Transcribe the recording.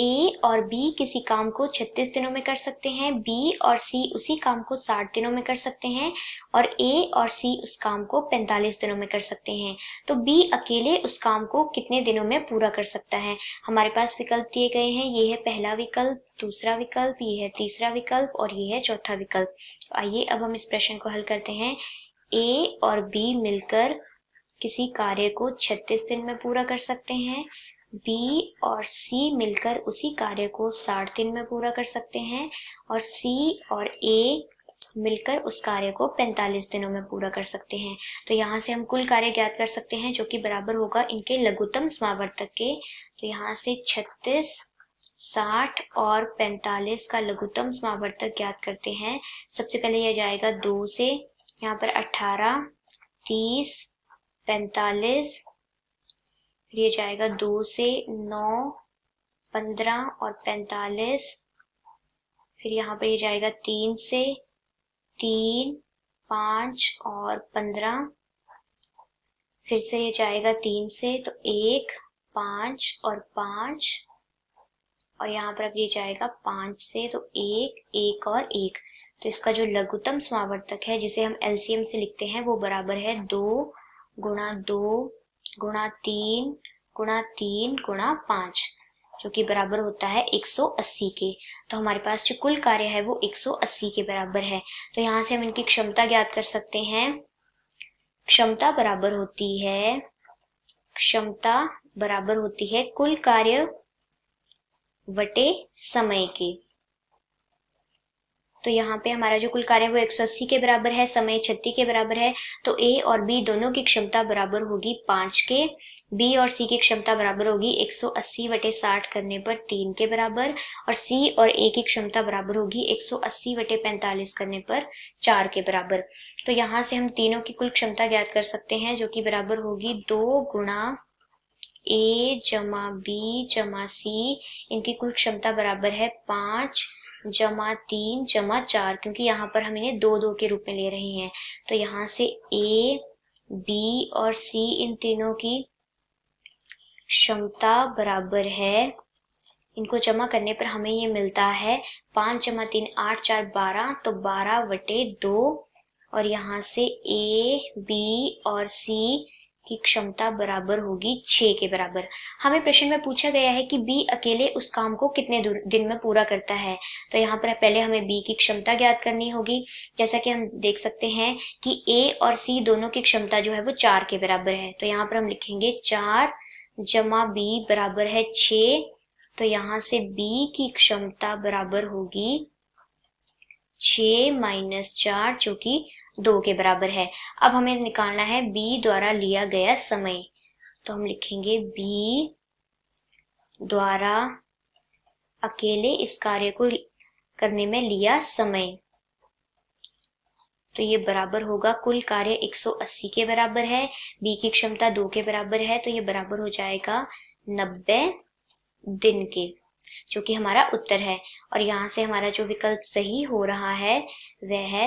ए और बी किसी काम को 36 दिनों में कर सकते हैं बी और सी उसी काम को 60 दिनों में कर सकते हैं और ए और सी उस काम को 45 दिनों में कर सकते हैं तो बी अकेले उस काम को कितने दिनों में पूरा कर सकता है हमारे पास विकल्प दिए गए हैं ये है पहला विकल्प दूसरा विकल्प ये है तीसरा विकल्प और ये है चौथा विकल्प तो आइए अब हम इस प्रश्न को हल करते हैं ए और बी मिलकर किसी कार्य को 36 दिन में पूरा कर सकते हैं बी और सी मिलकर उसी कार्य को साठ तीन में पूरा कर सकते हैं और सी और ए मिलकर उस कार्य को 45 दिनों में पूरा कर सकते हैं तो यहाँ से हम कुल कार्य ज्ञात कर सकते हैं जो कि बराबर होगा इनके लघुतम समावर्तक के तो यहाँ से 36 60 और 45 का लघुतम समावर्तक ज्ञात करते हैं सबसे पहले यह जाएगा दो से यहाँ पर 18 30 45 ये जाएगा दो से नौ पंद्रह और पैंतालीस फिर यहाँ पर ये जाएगा तीन से तीन पाँच और पंद्रह फिर से ये जाएगा तीन से तो एक पाँच और पाँच और यहाँ पर अब ये जाएगा पाँच से तो एक एक और एक तो इसका जो लघुतम समावर्तक है जिसे हम एलसीएम से लिखते हैं वो बराबर है दो गुणा दो गुणा तीन गुणा तीन गुणा पांच जो कि बराबर होता है 180 के तो हमारे पास जो कुल कार्य है वो 180 के बराबर है तो यहाँ से हम इनकी क्षमता ज्ञात कर सकते हैं क्षमता बराबर होती है क्षमता बराबर होती है कुल कार्य वटे समय के तो यहाँ पे हमारा जो कुल कार्य है वो एक के बराबर है समय छत्तीस के बराबर है तो ए और बी दोनों की क्षमता बराबर होगी पांच के बी और सी की क्षमता बराबर होगी 180 बटे साठ करने पर तीन के बराबर और सी और ए की क्षमता बराबर होगी 180 बटे पैंतालीस करने पर चार के बराबर तो यहाँ से हम तीनों की कुल क्षमता ज्ञात कर सकते हैं जो कि बराबर होगी दो गुणा ए जमा बी जमा सी इनकी कुल क्षमता बराबर है पांच जमा तीन जमा चार क्योंकि यहाँ पर हम इन्हें दो दो के रूप में ले रहे हैं तो यहाँ से ए बी और सी इन तीनों की क्षमता बराबर है इनको जमा करने पर हमें ये मिलता है पांच जमा तीन आठ चार बारह तो बारह बटे दो और यहाँ से ए बी और सी की क्षमता बराबर होगी छे के बराबर हमें प्रश्न में पूछा गया है कि बी अकेले उस काम को कितने दिन में पूरा करता है तो यहाँ पर पहले हमें बी की क्षमता ज्ञात करनी होगी जैसा कि हम देख सकते हैं कि ए और सी दोनों की क्षमता जो है वो चार के बराबर है तो यहाँ पर हम लिखेंगे चार जमा बी बराबर है छ तो यहां से बी की क्षमता बराबर होगी छ माइनस चार जो कि दो के बराबर है अब हमें निकालना है बी द्वारा लिया गया समय तो हम लिखेंगे बी द्वारा अकेले इस कार्य को करने में लिया समय तो ये बराबर होगा कुल कार्य 180 के बराबर है बी की क्षमता दो के बराबर है तो ये बराबर हो जाएगा 90 दिन के जो कि हमारा उत्तर है और यहाँ से हमारा जो विकल्प सही हो रहा है वह है